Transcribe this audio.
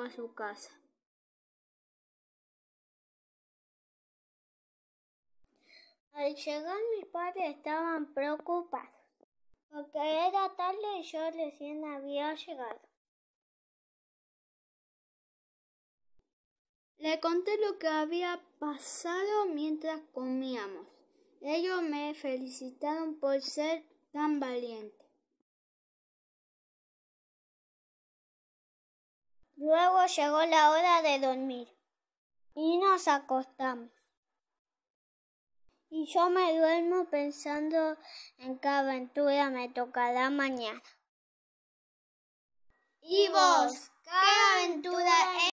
a su casa. Al llegar mis padres estaban preocupados, porque era tarde y yo recién había llegado. Le conté lo que había pasado mientras comíamos. Ellos me felicitaron por ser tan valiente. Luego llegó la hora de dormir y nos acostamos. Y yo me duermo pensando en qué aventura me tocará mañana. ¿Y vos?